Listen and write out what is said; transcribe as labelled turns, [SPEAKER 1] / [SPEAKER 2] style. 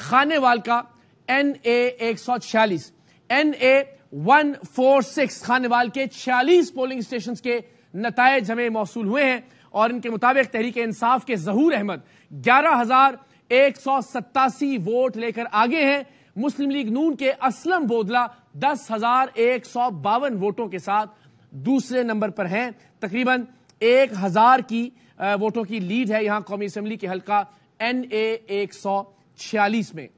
[SPEAKER 1] खानेवाल का N A एक सौ छियालीस N A one four six Khanewal के छियालीस पोलिंग स्टेशन के नतज हमें मौसू हुए हैं और इनके मुताबिक तहरीक इंसाफ के जहूर अहमद ग्यारह हजार एक सौ सत्तासी वोट लेकर आगे हैं मुस्लिम लीग नून के असलम बोदला दस हजार एक सौ बावन वोटों के साथ दूसरे नंबर पर हैं तकरीबन एक हजार की वोटों की लीड है यहां कौमी असम्बली के हल्का एन ए एक सौ छियालीस में